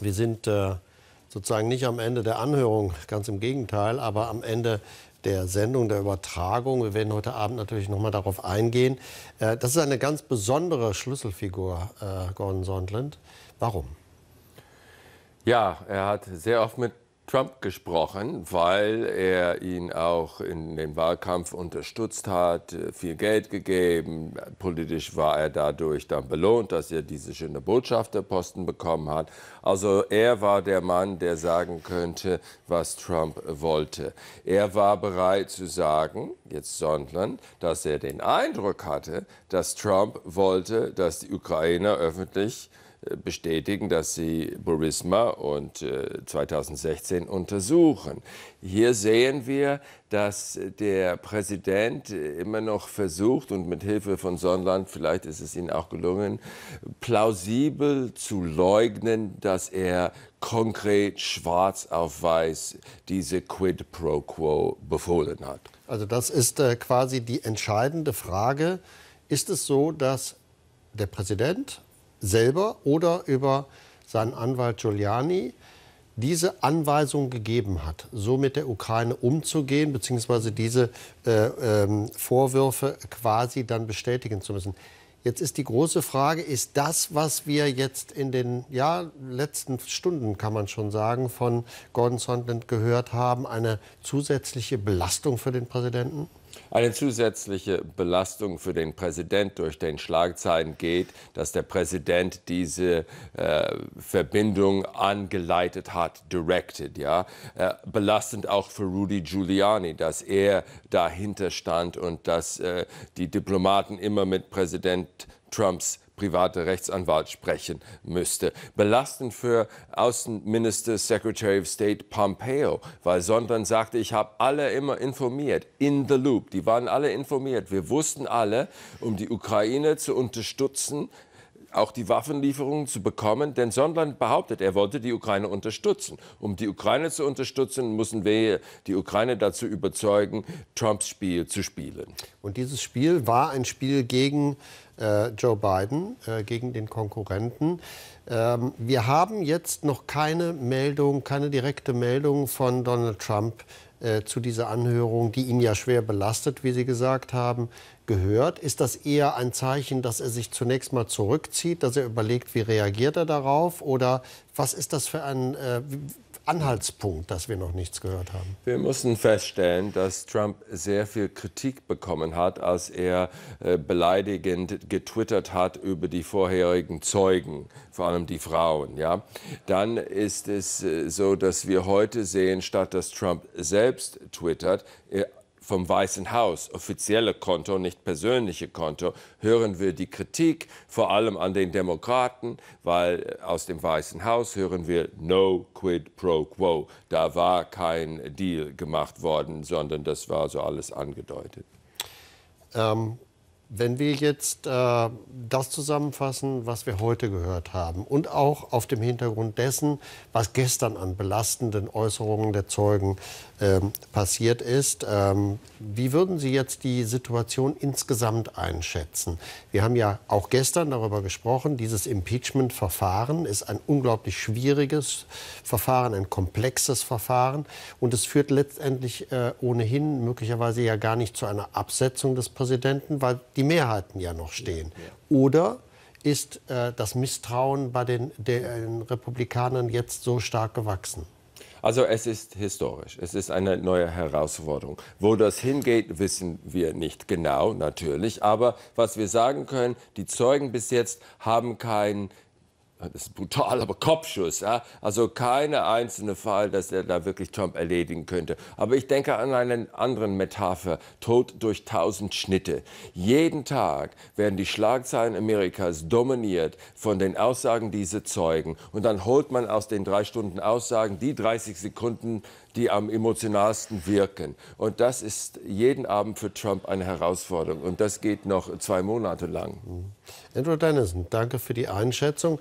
Wir sind äh, sozusagen nicht am Ende der Anhörung, ganz im Gegenteil, aber am Ende der Sendung, der Übertragung. Wir werden heute Abend natürlich noch mal darauf eingehen. Äh, das ist eine ganz besondere Schlüsselfigur, äh, Gordon Sondland. Warum? Ja, er hat sehr oft mit Trump gesprochen, weil er ihn auch in den Wahlkampf unterstützt hat, äh, viel Geld gegeben. Politisch war er dadurch dann belohnt, dass er diese schöne Botschafterposten bekommen hat. Also er war der Mann, der sagen könnte, was Trump wollte. Er war bereit zu sagen, jetzt Sondland, dass er den Eindruck hatte, dass Trump wollte, dass die Ukrainer öffentlich äh, bestätigen, dass sie Burisma und äh, 2016 untersuchen. Hier sehen wir, dass der Präsident immer noch versucht und mit Hilfe von Sonnland, vielleicht ist es ihnen auch gelungen, plausibel zu leugnen, dass er konkret schwarz auf weiß diese Quid pro quo befohlen hat. Also das ist äh, quasi die entscheidende Frage. Ist es so, dass der Präsident selber oder über seinen Anwalt Giuliani diese Anweisung gegeben hat, so mit der Ukraine umzugehen, beziehungsweise diese äh, ähm, Vorwürfe quasi dann bestätigen zu müssen. Jetzt ist die große Frage, ist das, was wir jetzt in den ja, letzten Stunden, kann man schon sagen, von Gordon Sondland gehört haben, eine zusätzliche Belastung für den Präsidenten? Eine zusätzliche Belastung für den Präsident durch den Schlagzeilen geht, dass der Präsident diese äh, Verbindung angeleitet hat, directed, ja. Äh, belastend auch für Rudy Giuliani, dass er dahinter stand und dass äh, die Diplomaten immer mit Präsident Trumps private Rechtsanwalt sprechen müsste. Belastend für Außenminister Secretary of State Pompeo, weil Sondern sagte, ich habe alle immer informiert, in the loop. Die waren alle informiert. Wir wussten alle, um die Ukraine zu unterstützen, auch die Waffenlieferungen zu bekommen, denn Sondland behauptet, er wollte die Ukraine unterstützen. Um die Ukraine zu unterstützen, müssen wir die Ukraine dazu überzeugen, Trumps Spiel zu spielen. Und dieses Spiel war ein Spiel gegen äh, Joe Biden äh, gegen den Konkurrenten. Ähm, wir haben jetzt noch keine Meldung, keine direkte Meldung von Donald Trump äh, zu dieser Anhörung, die ihn ja schwer belastet, wie Sie gesagt haben, gehört. Ist das eher ein Zeichen, dass er sich zunächst mal zurückzieht, dass er überlegt, wie reagiert er darauf? Oder was ist das für ein, Anhaltspunkt, dass wir noch nichts gehört haben? Wir mussten feststellen, dass Trump sehr viel Kritik bekommen hat, als er äh, beleidigend getwittert hat über die vorherigen Zeugen, vor allem die Frauen. Ja? Dann ist es äh, so, dass wir heute sehen, statt dass Trump selbst twittert, er, äh, vom Weißen Haus, offizielle Konto, nicht persönliche Konto, hören wir die Kritik, vor allem an den Demokraten, weil äh, aus dem Weißen Haus hören wir No quid pro quo. Da war kein Deal gemacht worden, sondern das war so alles angedeutet. Ähm, wenn wir jetzt äh, das zusammenfassen, was wir heute gehört haben und auch auf dem Hintergrund dessen, was gestern an belastenden Äußerungen der Zeugen ähm, passiert ist, ähm, wie würden Sie jetzt die Situation insgesamt einschätzen? Wir haben ja auch gestern darüber gesprochen, dieses Impeachment-Verfahren ist ein unglaublich schwieriges Verfahren, ein komplexes Verfahren und es führt letztendlich äh, ohnehin möglicherweise ja gar nicht zu einer Absetzung des Präsidenten, weil die Mehrheiten ja noch stehen. Oder ist äh, das Misstrauen bei den, den Republikanern jetzt so stark gewachsen? Also es ist historisch, es ist eine neue Herausforderung. Wo das hingeht, wissen wir nicht genau, natürlich. Aber was wir sagen können, die Zeugen bis jetzt haben keinen das ist brutal, aber Kopfschuss. Ja? Also keine einzelne Fall, dass er da wirklich Trump erledigen könnte. Aber ich denke an einen anderen Metapher, Tod durch tausend Schnitte. Jeden Tag werden die Schlagzeilen Amerikas dominiert von den Aussagen dieser Zeugen. Und dann holt man aus den drei Stunden Aussagen die 30 Sekunden, die am emotionalsten wirken. Und das ist jeden Abend für Trump eine Herausforderung. Und das geht noch zwei Monate lang. Andrew Dennison, danke für die Einschätzung.